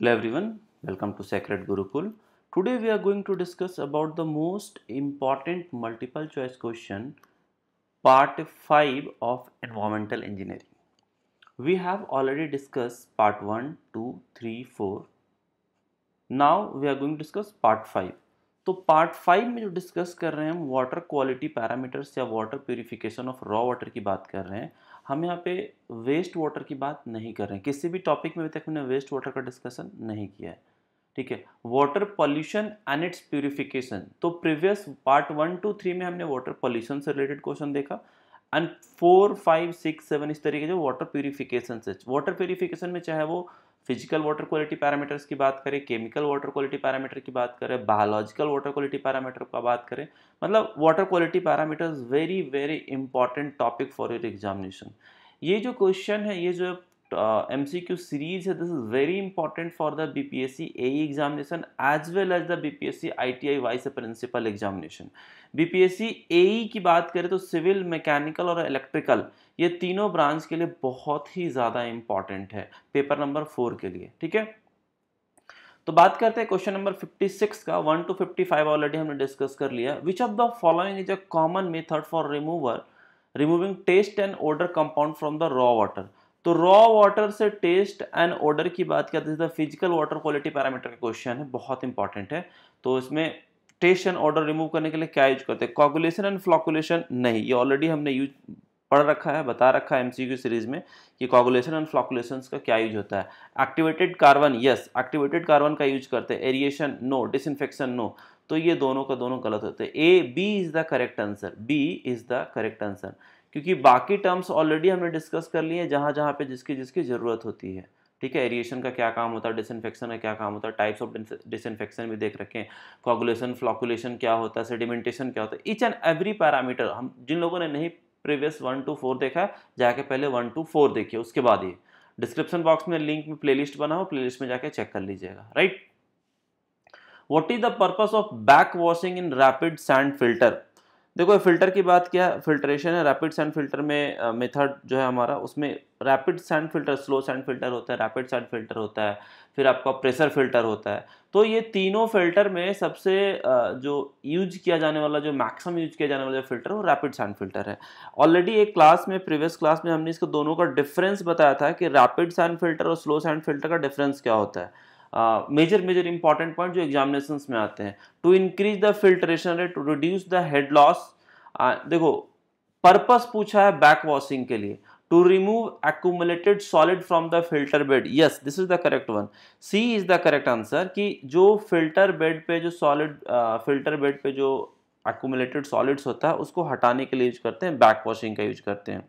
Hello everyone, welcome to Sacred Gurukul. Today we are going to discuss about the most important multiple choice question part 5 of environmental engineering. We have already discussed part 1, 2, 3, 4. Now we are going to discuss part 5. तो part five में जो discuss कर रहे हैं हम water quality parameters या water purification of raw water की बात कर रहे हैं हम यहाँ पे वेस्ट वाटर की बात नहीं कर रहे हैं किसी भी टॉपिक में अभी तक हमने वेस्ट वाटर का डिस्कशन नहीं किया है ठीक है water pollution and its purification तो previous part one two three में हमने वाटर पॉल्यूशन से रिलेटेड क्वेश्चन देखा and four five six seven इस तरीके जो वाटर प्योरीफिकेशन से वाटर प्योरीफिकेशन में चाहे वो फिजिकल वाटर क्वालिटी पैरामीटर्स की बात करें केमिकल वाटर क्वालिटी पैरामीटर की बात करें बायोलॉजिकल वाटर क्वालिटी पैरामीटर का बात करें मतलब water quality parameters very very important topic for your examination ये जो क्वेश्चन है ये जो Uh, MCQ series this is very important for the BPSC AE examination as well as the BPSC ITI vice principal examination BPSC A e की बात करें तो civil mechanical और इलेक्ट्रिकल ये तीनों ब्रांच के लिए बहुत ही ज़्यादा इंपॉर्टेंट है पेपर नंबर फोर के लिए ठीक है तो बात करते हैं क्वेश्चन नंबर 56 का 1 टू 55 ऑलरेडी हमने डिस्कस कर लिया which of the following is a common method for remover removing taste and odour compound from the raw water तो रॉ वाटर से टेस्ट एंड ऑर्डर की बात करते हैं तो फिजिकल वाटर क्वालिटी पैरामीटर का क्वेश्चन है बहुत इंपॉर्टेंट है तो इसमें टेस्ट एंड ऑर्डर रिमूव करने के लिए क्या यूज करते हैं कॉगुलेशन एंड फ्लॉकुलेशन नहीं ये ऑलरेडी हमने यूज पढ़ रखा है बता रखा है एमसीक्यू सीरीज में कि कॉगुलेशन एंड फ्लॉकुलेशन का क्या यूज होता है activated carbon yes activated carbon का यूज करते हैं एरिएशन नो डिसइनफेक्शन नो तो ये दोनों का दोनों गलत होते हैं A B is the correct answer B is the correct answer क्योंकि बाकी टर्म्स ऑलरेडी हमने डिस्कस कर लिए हैं जहाँ जहाँ पे जिसकी जिसकी ज़रूरत होती है ठीक है एरिएशन का क्या काम होता है डिसइनफेक्शन का क्या काम होता है टाइप्स ऑफ डिसइनफेक्शन भी देख रखें कॉगुलेशन फ्लॉकुलेशन क्या होता है सेडिमेंटेशन क्या होता है ईच एंड एवरी पैरामीटर हम जिन लोगों ने नहीं प्रीवियस वन टू फोर देखा है जाके पहले वन टू फोर देखिए उसके बाद ये डिस्क्रिप्शन बॉक्स में लिंक में प्लेलिस्ट बना हो प्लेलिस्ट में जाके चेक कर लीजिएगा right what is the purpose of back washing in rapid sand filter देखो फिल्टर की बात है फिल्ट्रेशन है रैपिड सैंड फिल्टर में मेथड जो है हमारा उसमें rapid sand filter slow sand filter होता है रैपिड सैंड फिल्टर होता है फिर आपका प्रेशर फिल्टर होता है तो ये तीनों फिल्टर में सबसे जो यूज किया जाने वाला जो मैक्सिमम यूज किया जाने वाला जो फिल्टर वो रैपिड सैंड फिल्टर है ऑलरेडी एक क्लास में प्रीवियस क्लास में हमने इसको दोनों का डिफरेंस बताया था कि रैपिड सैंड फिल्टर और स्लो सैंड फिल्टर का डिफरेंस क्या होता है मेजर मेजर इंपॉर्टेंट पॉइंट जो एग्जामिनेशन में आते हैं to increase the filtration rate to reduce the head loss देखो पर्पस पूछा है बैक वॉशिंग के लिए to remove accumulated solid from the filter bed yes this is the correct one C is the correct answer कि जो filter bed पे जो solid filter bed पे जो एक्यूमुलेटेड सॉलिड्स होता है उसको हटाने के लिए यूज करते हैं बैक वॉशिंग का यूज करते हैं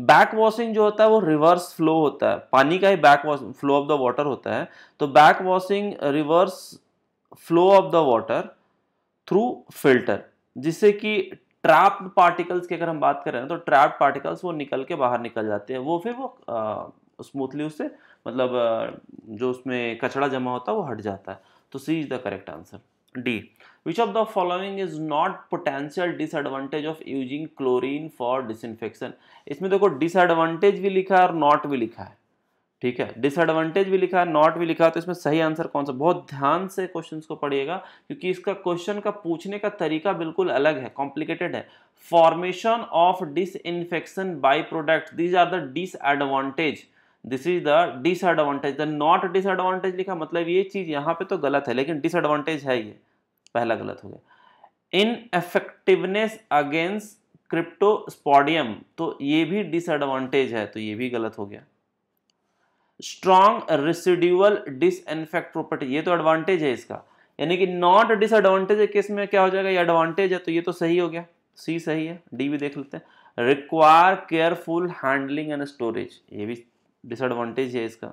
बैक वॉशिंग जो होता है वो रिवर्स फ्लो होता है पानी का ही back wash flow of the water होता है तो back washing reverse flow of the water through filter जिससे कि ट्रैप्ड पार्टिकल्स की अगर हम बात करें तो ट्रैप्ड पार्टिकल्स वो निकल के बाहर निकल जाते हैं वो फिर वो स्मूथली उससे मतलब जो उसमें कचड़ा जमा होता है वो हट जाता है तो C is the correct answer D which of the following is not potential disadvantage of using chlorine for disinfection? इसमें देखो डिसएडवांटेज भी लिखा है और नॉट भी लिखा है ठीक है डिसएडवांटेज भी लिखा है नॉट भी लिखा है तो इसमें सही आंसर कौन सा बहुत ध्यान से क्वेश्चन को पढ़िएगा क्योंकि इसका क्वेश्चन का पूछने का तरीका बिल्कुल अलग है कॉम्प्लिकेटेड है formation of infection by product these are the disadvantage this is the disadvantage the not disadvantage लिखा मतलब ये चीज़ यहाँ पे तो गलत है लेकिन डिसएडवांटेज है ये पहला गलत हो गया ineffectiveness against cryptosporidium तो ये भी डिसएडवांटेज है तो ये भी गलत हो गया स्ट्रॉन्ग रेसिड्यूअल डिसइनफेक्ट प्रॉपर्टी ये तो एडवांटेज है इसका यानी कि नॉट डिसएडवांटेज है केस में क्या हो जाएगा ये एडवांटेज है तो ये तो सही हो गया सी सही है डी भी देख लेते हैं require careful handling and storage ये भी डिसएडवांटेज है इसका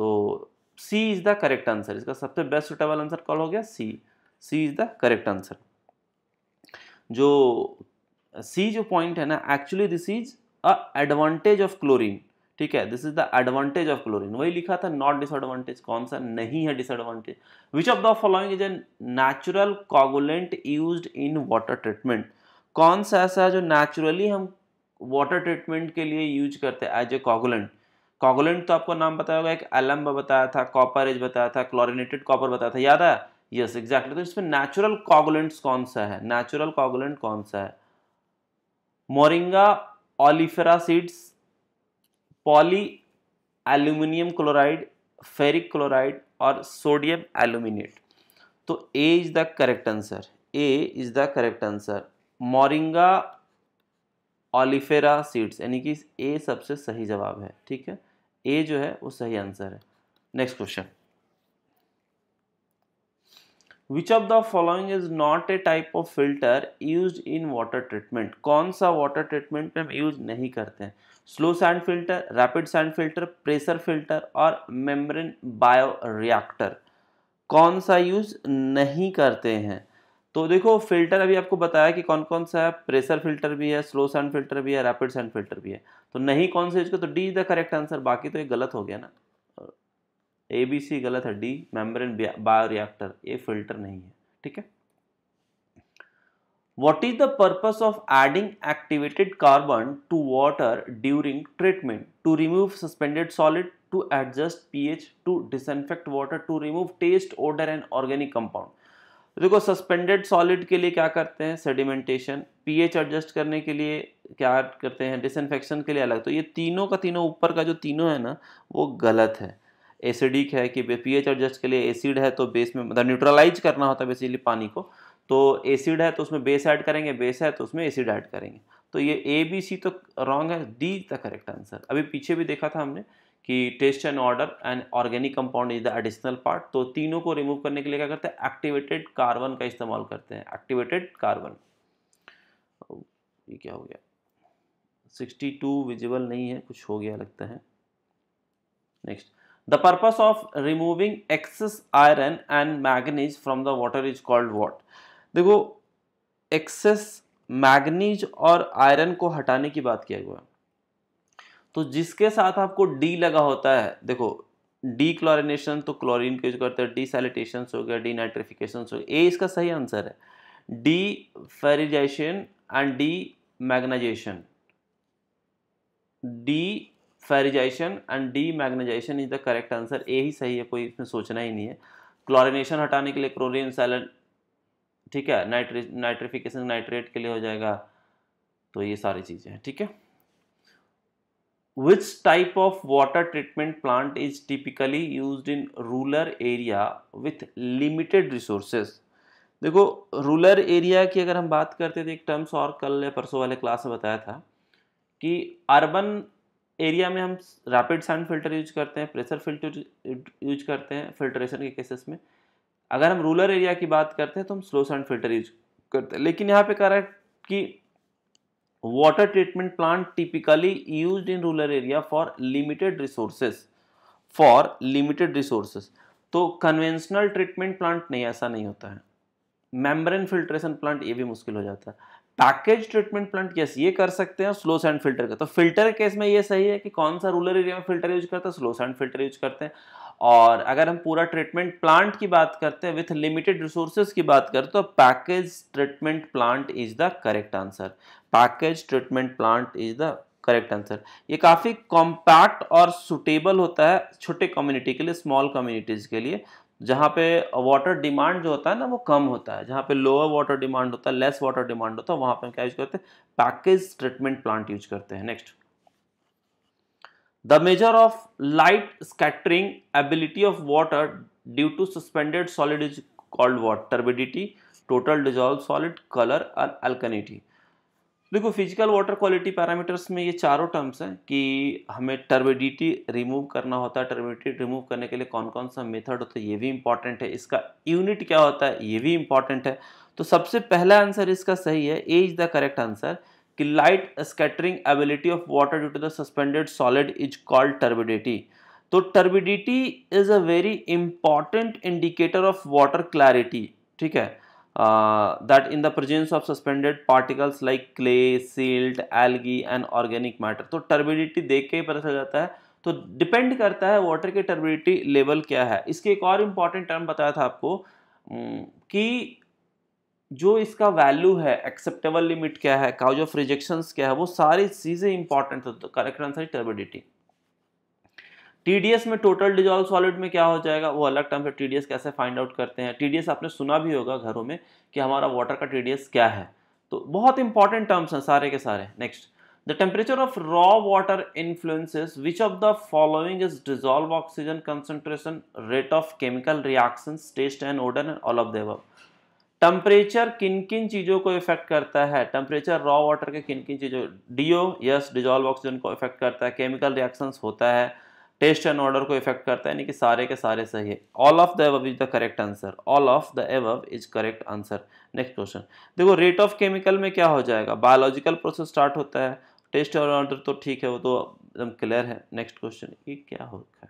तो C is the correct answer इसका सबसे बेस्ट सुटेबल आंसर कॉल हो गया C C is the correct answer जो सी जो पॉइंट है ना actually this is a advantage of chlorine ठीक है this is the advantage of chlorine वही लिखा था नॉट डिसएडवांटेज कौन सा नहीं है disadvantage which of the following is a natural coagulant use in water treatment कौन सा ऐसा है जो नेचुरली हम वाटर ट्रीटमेंट के लिए यूज करते हैं एज ए कॉगुलेंट कॉगुलेंट तो आपको नाम बताया होगा एक एलम्ब बताया था कॉपर एज बताया था क्लोरिनेटेड कॉपर बताया था याद आया यस एग्जैक्टली तो इसमें नेचुरल कॉगुलेंट्स कौन सा है नेचुरल कॉगुलेंट कौन सा है moringa oleifera seeds poly aluminium chloride ferric chloride और सोडियम एल्यूमिनेट तो A is the correct answer A is the correct answer moringa oleifera seeds यानी कि ए सबसे सही जवाब है ठीक है ए जो है वो सही आंसर है next question which of the following is not a type of filter use in water treatment कौन सा वाटर ट्रीटमेंट में हम यूज नहीं करते हैं slow sand filter rapid sand filter pressure filter और मेम्ब्रेन बायो रिएक्टर कौन सा यूज नहीं करते हैं तो देखो फिल्टर अभी आपको बताया कि कौन कौन सा है प्रेशर फिल्टर भी है स्लो सैंड फिल्टर भी है रैपिड सैंड फिल्टर भी है तो नहीं कौन सा यूज कर तो D is the correct answer बाकी तो ये गलत हो गया ना ए बी सी गलत है डी मेम्ब्रेन बायोरिएक्टर ये फिल्टर नहीं है ठीक है what is the purpose of adding activated carbon to water during treatment to remove suspended solid to adjust pH to disinfect water to remove taste odour and organic compound देखो suspended solid के लिए क्या करते हैं sedimentation P H adjust करने के लिए क्या करते हैं डिसइनफेक्शन के लिए अलग तो ये तीनों का तीनों ऊपर का जो तीनों है ना वो गलत है एसिडिक है कि पी एच एडजस्ट के लिए एसिड है तो बेस में मतलब न्यूट्रलाइज करना होता है बेसिकली पानी को तो एसिड है तो उसमें बेस ऐड करेंगे बेस है तो उसमें एसिड ऐड करेंगे तो ये ए बी सी तो रॉन्ग है डी द करेक्ट आंसर अभी पीछे भी देखा था हमने कि taste and odour and organic compound is the additional part तो तीनों को रिमूव करने के लिए क्या करते हैं एक्टिवेटेड कार्बन का इस्तेमाल करते हैं एक्टिवेटेड कार्बन ये क्या हो गया 62 विजिबल नहीं है कुछ हो गया लगता है next The purpose of removing excess iron and manganese from the water is called what? देखो excess मैग्नीज और आयरन को हटाने की बात किया हुआ तो जिसके साथ आपको डी लगा होता है देखो डी क्लोरिनेशन तो क्लोरीन को यूज करते हैं डी सैलिटेशन हो गया डी नाइट्रिफिकेशन हो गया ए इसका सही आंसर है deferrization and demanganization deferrization and demanganization is the correct answer A ही सही है कोई इसमें सोचना ही नहीं है क्लोरिनेशन हटाने के लिए क्लोरिन सैलन ठीक है नाइट्रे नाइट्रिफिकेशन नाइट्रेट के लिए हो जाएगा तो ये सारी चीज़ें हैं ठीक है which type of water treatment plant is typically use in rural area with limited resources देखो रूरल एरिया की अगर हम बात करते थे तो एक टर्म्स और कल या परसों वाले क्लास में बताया था कि अर्बन एरिया में हम रैपिड साउंड फिल्टर यूज करते हैं प्रेशर फिल्टर यूज करते हैं फिल्ट्रेशन के केसेस में अगर हम रूरल एरिया की बात करते हैं तो हम स्लो साउंड फिल्टर यूज करते हैं लेकिन यहाँ पे कह रहा है कि water treatment plant typically use in rural area for limited resources for limited resources तो कन्वेंशनल ट्रीटमेंट प्लांट नहीं ऐसा नहीं होता है मेम्ब्रेन फिल्ट्रेशन प्लांट ये भी मुश्किल हो जाता है पैकेज ट्रीटमेंट प्लांट यस ये कर सकते हैं स्लो सैंड फिल्टर का तो फिल्टर केस में ये सही है कि कौन सा रूरल एरिया में फिल्टर यूज करता है स्लो सैंड फिल्टर यूज करते हैं और अगर हम पूरा ट्रीटमेंट प्लांट की बात करते हैं विथ लिमिटेड रिसोर्सेज की बात करें तो package treatment plant is the correct answer package treatment plant is the correct answer ये काफ़ी कॉम्पैक्ट और सुटेबल होता है छोटे कम्युनिटी के लिए स्मॉल कम्युनिटीज़ के लिए जहाँ पे वाटर डिमांड जो होता है ना वो कम होता है जहाँ पे लोअर वाटर डिमांड होता है लेस वाटर डिमांड होता है वहाँ पे हम क्या यूज करते हैं पैकेज ट्रीटमेंट प्लांट यूज करते हैं next the measure of light scattering ability of water due to suspended solid is called what turbidity total dissolve solid colour और अल्कनिटी देखो फिजिकल वाटर क्वालिटी पैरामीटर्स में ये चारों terms हैं कि हमें टर्बिडिटी रिमूव करना होता है टर्बिडिटी रिमूव करने के लिए कौन कौन सा मेथड होता है ये भी इंपॉर्टेंट है इसका यूनिट क्या होता है ये भी इंपॉर्टेंट है तो सबसे पहला आंसर इसका सही है A is the correct answer कि light scattering ability of water due to the suspended solid is called turbidity तो turbidity is a very important indicator of water clarity ठीक है that in the presence of suspended particles like clay clay, algae and organic matter तो turbidity देख के ही पता चल जाता है तो डिपेंड करता है वाटर के टर्बिडिटी लेवल क्या है इसके एक और इम्पॉर्टेंट टर्म बताया था आपको कि जो इसका वैल्यू है एक्सेप्टेबल लिमिट क्या है काउज ऑफ रिजेक्शन क्या है वो सारी चीज़ें इंपॉर्टेंट होती है करेक्ट आंसर टर्बिडिटी टीडीएस में टोटल डिजॉल्व सॉलिड में क्या हो जाएगा वो अलग टर्म से टीडीएस कैसे फाइंड आउट करते हैं टीडीएस आपने सुना भी होगा घरों में कि हमारा वाटर का टीडीएस क्या है तो बहुत इंपॉर्टेंट टर्म्स हैं सारे के सारे next the temperature of raw water influences which of the following is dissolve oxygen concentration rate of chemical reaction taste and odour and all of the temperature किन किन चीज़ों को इफेक्ट करता है टेम्परेचर रॉ वाटर के किन किन चीज़ों डीओ यस डिजॉल्व ऑक्सीजन को इफेक्ट करता है केमिकल रिएक्शंस होता है टेस्ट एंड ऑर्डर को इफेक्ट करता है यानी कि सारे के सारे सही है all of the above is the correct answer all of the above is correct answer next question देखो रेट ऑफ केमिकल में क्या हो जाएगा बायोलॉजिकल प्रोसेस स्टार्ट होता है टेस्ट एंड ऑर्डर तो ठीक है वो तो एकदम क्लियर है नेक्स्ट क्वेश्चन ये क्या हो है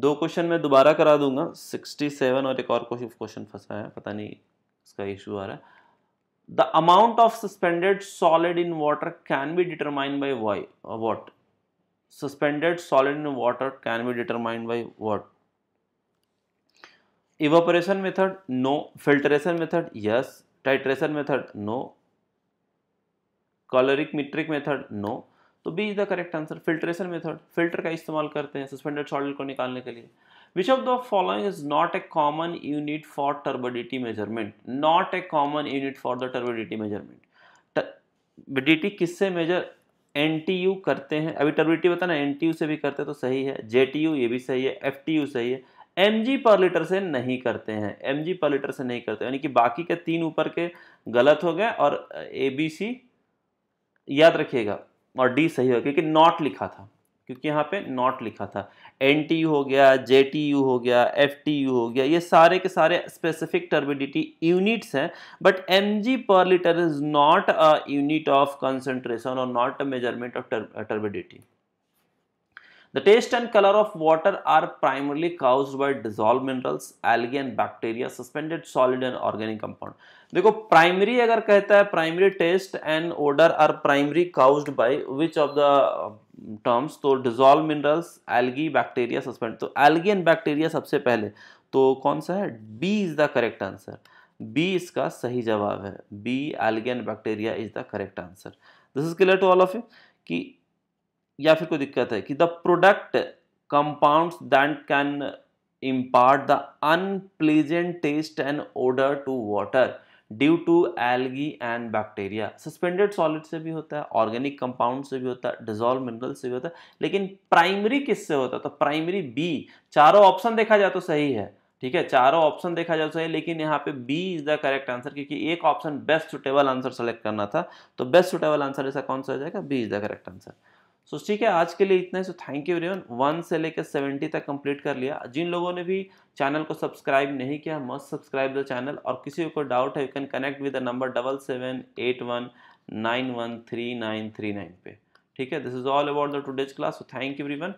दो क्वेश्चन मैं दोबारा करा दूंगा सिक्सटी सेवन और एक और क्वेश्चन फंसा है पता नहीं इसका इशू आ रहा है the amount of suspended solid in water can be determine by why what suspended solid in water can be determined by what? Evaporation method? No. Filtration method? Yes. Titration method? No. Calorimetric method? No. तो B is the correct answer filtration method filter का इस्तेमाल करते हैं suspended solid को निकालने के लिए which of the following is not a common unit for turbidity measurement not a common unit for the turbidity measurement D T किससे measurement करते हैं अभी टर्बिटी बता ना एन से भी करते हैं तो सही है जे ये भी सही है एफ सही है एम पर लीटर से नहीं करते हैं एम पर लीटर से नहीं करते यानी कि बाकी के तीन ऊपर के गलत हो गए और ए बी सी याद रखिएगा और डी सही हो क्योंकि नॉट लिखा था क्योंकि यहाँ पे नॉट लिखा था एन हो गया जे हो गया एफ हो गया ये सारे के सारे स्पेसिफिक टर्बिडिटी यूनिट्स हैं but M per litre is not a unit of concentration और not a measurement of turbidity the taste and colour of water are primarily caused by dissolve minerals algae and bacteria suspended solid and organic compound देखो primary अगर कहता है primary taste and odour are primary caused by which of the terms तो dissolve minerals algae bacteria suspend तो algae and bacteria सबसे पहले तो कौन सा है B is the correct answer B इसका सही जवाब है B algae and bacteria is the correct answer this is clear to all of you कि या फिर कोई दिक्कत है कि the product compounds that can impart the unpleasant taste and odour to water due to algae and bacteria suspended solid से भी होता है ऑर्गेनिक कंपाउंड से भी होता है डिजोल्व मिनरल से भी होता है लेकिन प्राइमरी किससे होता है तो प्राइमरी बी चारों ऑप्शन देखा जाए तो सही है ठीक है चारों ऑप्शन देखा जाए तो सही लेकिन यहाँ पे B is the correct answer क्योंकि एक option best suitable answer select करना था तो बेस्ट सुटेबल आंसर ऐसा कौन सा हो जाएगा B is the correct answer so ठीक है आज के लिए इतना ही so thank you everyone one से लेकर सेवेंटी तक कंप्लीट कर लिया जिन लोगों ने भी चैनल को सब्सक्राइब नहीं किया मस्ट सब्सक्राइब द चैनल और किसी को डाउट है you can connect with the number double seven eight one nine one three nine three nine पे ठीक है this is all about the today's class so thank you everyone